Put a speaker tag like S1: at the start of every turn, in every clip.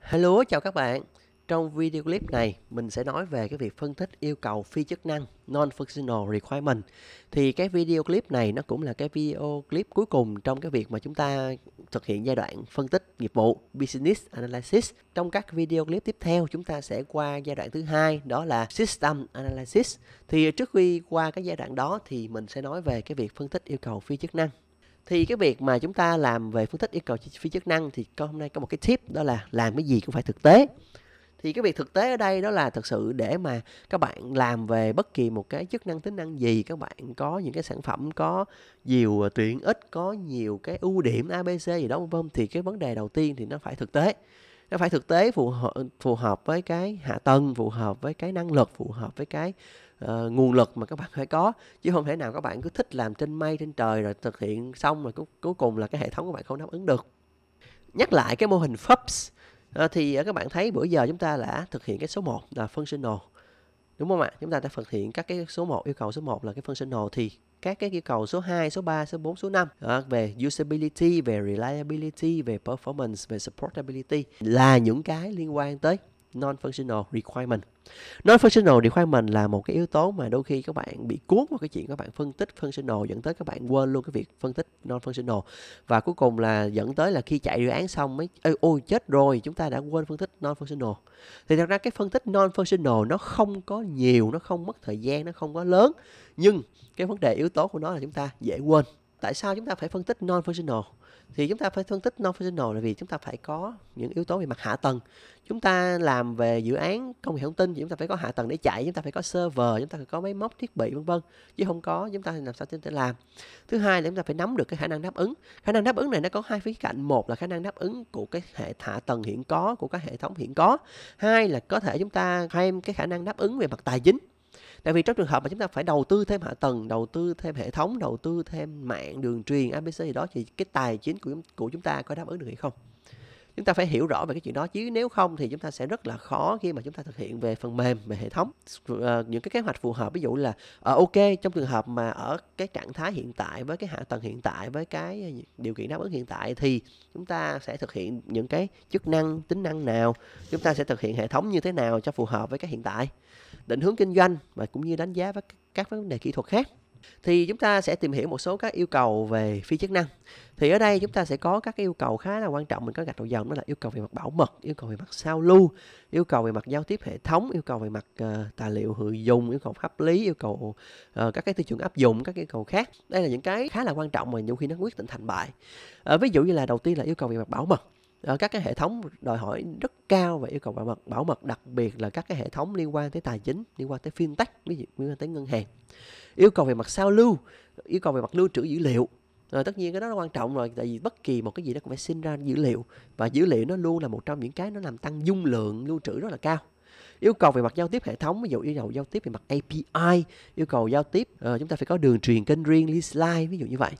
S1: Hello, chào các bạn. Trong video clip này, mình sẽ nói về cái việc phân tích yêu cầu phi chức năng non-functional requirement. Thì cái video clip này nó cũng là cái video clip cuối cùng trong cái việc mà chúng ta thực hiện giai đoạn phân tích nghiệp vụ business analysis. Trong các video clip tiếp theo, chúng ta sẽ qua giai đoạn thứ hai đó là system analysis. Thì trước khi qua cái giai đoạn đó thì mình sẽ nói về cái việc phân tích yêu cầu phi chức năng thì cái việc mà chúng ta làm về phân tích yêu cầu phi chức năng thì con hôm nay có một cái tip đó là làm cái gì cũng phải thực tế thì cái việc thực tế ở đây đó là thực sự để mà các bạn làm về bất kỳ một cái chức năng tính năng gì các bạn có những cái sản phẩm có nhiều ờ, tiện ích có nhiều cái ưu điểm abc gì đó vân vân thì cái vấn đề đầu tiên thì nó phải thực tế nó phải thực tế phù hợp, phù hợp với cái hạ tầng phù hợp với cái năng lực phù hợp với cái uh, nguồn lực mà các bạn phải có chứ không thể nào các bạn cứ thích làm trên mây trên trời rồi thực hiện xong rồi cuối cùng là cái hệ thống của bạn không đáp ứng được nhắc lại cái mô hình FUPS uh, ờ, thì uh, các bạn thấy bữa giờ chúng ta đã thực hiện cái số 1 là functional đúng không ạ chúng ta đã thực hiện các cái số 1 yêu cầu số 1 là cái phân functional thì các cái yêu cầu số 2, số 3, số 4, số 5 ờ, về usability, về reliability, về performance, về supportability là những cái liên quan tới non-functional requirement non-functional requirement là một cái yếu tố mà đôi khi các bạn bị cuốn vào cái chuyện các bạn phân tích functional dẫn tới các bạn quên luôn cái việc phân tích non-functional và cuối cùng là dẫn tới là khi chạy dự án xong mới ôi, ôi chết rồi chúng ta đã quên phân tích non-functional thì thật ra cái phân tích non-functional nó không có nhiều nó không mất thời gian nó không có lớn nhưng cái vấn đề yếu tố của nó là chúng ta dễ quên tại sao chúng ta phải phân tích non-functional thì chúng ta phải phân tích non functional là vì chúng ta phải có những yếu tố về mặt hạ tầng chúng ta làm về dự án công nghệ thông tin thì chúng ta phải có hạ tầng để chạy chúng ta phải có server chúng ta phải có máy móc thiết bị vân vân chứ không có chúng ta thì làm sao chúng ta làm thứ hai là chúng ta phải nắm được cái khả năng đáp ứng khả năng đáp ứng này nó có hai khía cạnh một là khả năng đáp ứng của cái hệ hạ tầng hiện có của các hệ thống hiện có hai là có thể chúng ta thêm cái khả năng đáp ứng về mặt tài chính tại vì trong trường hợp mà chúng ta phải đầu tư thêm hạ tầng đầu tư thêm hệ thống đầu tư thêm mạng đường truyền abc gì đó thì cái tài chính của của chúng ta có đáp ứng được hay không chúng ta phải hiểu rõ về cái chuyện đó chứ nếu không thì chúng ta sẽ rất là khó khi mà chúng ta thực hiện về phần mềm về hệ thống à, những cái kế hoạch phù hợp ví dụ là à, ok trong trường hợp mà ở cái trạng thái hiện tại với cái hạ tầng hiện tại với cái điều kiện đáp ứng hiện tại thì chúng ta sẽ thực hiện những cái chức năng tính năng nào chúng ta sẽ thực hiện hệ thống như thế nào cho phù hợp với cái hiện tại định hướng kinh doanh và cũng như đánh giá các vấn đề kỹ thuật khác thì chúng ta sẽ tìm hiểu một số các yêu cầu về phi chức năng thì ở đây chúng ta sẽ có các yêu cầu khá là quan trọng mình có gạch đầu dòng đó là yêu cầu về mặt bảo mật yêu cầu về mặt sao lưu yêu cầu về mặt giao tiếp hệ thống yêu cầu về mặt uh, tài liệu hữu dụng yêu cầu pháp lý yêu cầu uh, các cái tiêu chuẩn áp dụng các yêu cầu khác đây là những cái khá là quan trọng mà nhiều khi nó quyết định thành bại uh, ví dụ như là đầu tiên là yêu cầu về mặt bảo mật Ờ, các cái hệ thống đòi hỏi rất cao và yêu cầu bảo mật bảo mật đặc biệt là các cái hệ thống liên quan tới tài chính liên quan tới fintech ví dụ liên quan tới ngân hàng yêu cầu về mặt sao lưu yêu cầu về mặt lưu trữ dữ liệu à, tất nhiên cái đó là quan trọng rồi tại vì bất kỳ một cái gì nó cũng phải sinh ra dữ liệu và dữ liệu nó luôn là một trong những cái nó làm tăng dung lượng lưu trữ rất là cao yêu cầu về mặt giao tiếp hệ thống ví dụ yêu cầu giao tiếp về mặt API yêu cầu giao tiếp uh, chúng ta phải có đường truyền kênh riêng list line ví dụ như vậy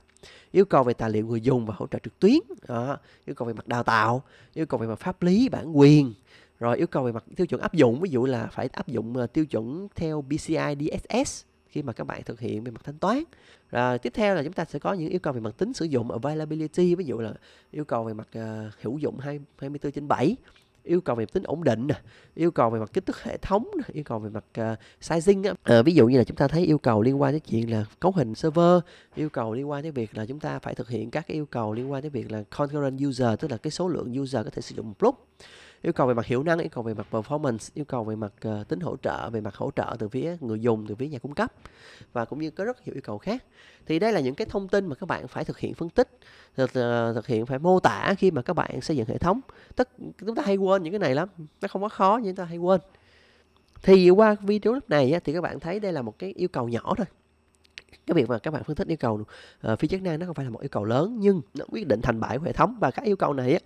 S1: yêu cầu về tài liệu người dùng và hỗ trợ trực tuyến đó. yêu cầu về mặt đào tạo yêu cầu về mặt pháp lý bản quyền rồi yêu cầu về mặt tiêu chuẩn áp dụng ví dụ là phải áp dụng ờ, tiêu chuẩn theo PCI DSS khi mà các bạn thực hiện về mặt thanh toán rồi tiếp theo là chúng ta sẽ có những yêu cầu về mặt tính sử dụng availability ví dụ là yêu cầu về mặt uh, hữu dụng 24 trên 7 yêu cầu về tính ổn định yêu cầu về mặt kích thước hệ thống yêu cầu về mặt uh, sizing á ờ, ví dụ như là chúng ta thấy yêu cầu liên quan đến chuyện là cấu hình server yêu cầu liên quan đến việc là chúng ta phải thực hiện các cái yêu cầu liên quan đến việc là concurrent user tức là cái số lượng user có thể sử dụng một lúc yêu cầu về mặt hiệu năng yêu cầu về mặt performance yêu cầu về mặt ờ, tính hỗ trợ về mặt hỗ trợ từ phía người dùng từ phía nhà cung cấp và cũng như có rất nhiều yêu cầu khác thì đây là những cái thông tin mà các bạn phải thực hiện phân tích thực ờ, hiện phải mô tả khi mà các bạn xây dựng hệ thống tức chúng ta hay quên những cái này lắm nó không quá khó nhưng chúng ta hay quên thì qua video lúc này thì các bạn thấy đây là một cái yêu cầu nhỏ thôi cái việc mà các bạn phân tích yêu cầu uh, ờ, phi chức năng nó không phải là một yêu cầu lớn nhưng nó quyết định thành bại của hệ thống và các yêu cầu này á,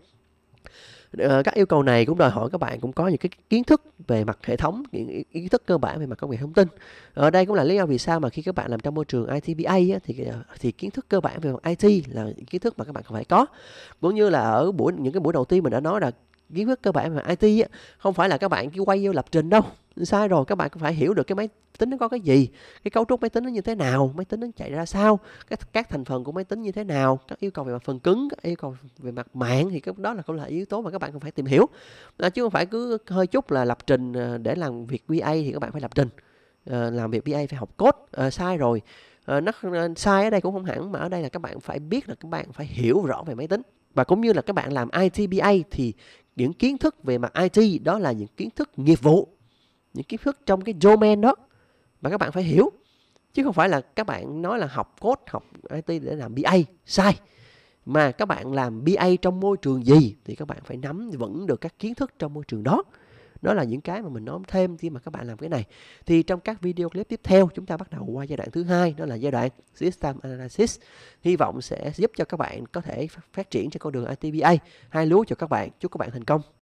S1: Ờ, các yêu cầu này cũng đòi hỏi các bạn cũng có những cái kiến thức về mặt hệ thống những kiến thức cơ bản về mặt công nghệ thông tin ở ờ, đây cũng là lý do vì sao mà khi các bạn làm trong môi trường ITBA thì ờ, thì kiến thức cơ bản về mặt IT là kiến thức mà các bạn phải có cũng như là ở buổi những cái buổi đầu tiên mình đã nói là kiến thức cơ bản về IT á, không phải là các bạn cứ quay vô lập trình đâu sai rồi các bạn cũng phải hiểu được cái máy tính nó có cái gì cái cấu trúc máy tính nó như thế nào máy tính nó chạy ra sao các, các thành phần của máy tính như thế nào các yêu cầu về mặt phần cứng các yêu cầu về mặt mạng thì cái đó là cũng là yếu tố mà các bạn cần phải tìm hiểu à, chứ không phải cứ hơi chút là lập trình ờ, để làm việc VA thì các bạn phải lập trình à, làm việc VA phải học code à, sai rồi à, nó sai ở đây cũng không hẳn mà ở đây là các bạn phải biết là các bạn phải hiểu rõ về máy tính và cũng như là các bạn làm ITBA thì những kiến thức về mặt IT đó là những kiến thức nghiệp vụ những kiến thức trong cái domain đó mà các bạn phải hiểu chứ không phải là các bạn nói là học code học IT để làm BA sai mà các bạn làm BA trong môi trường gì thì các bạn phải nắm vững được các kiến thức trong môi trường đó đó là những cái mà mình nói thêm khi mà các bạn làm cái này thì trong các video clip tiếp theo chúng ta bắt đầu qua giai đoạn thứ hai đó là giai đoạn system analysis hy vọng sẽ giúp cho các bạn có thể phát triển trên con đường ITBA hai lúa cho các bạn chúc các bạn thành công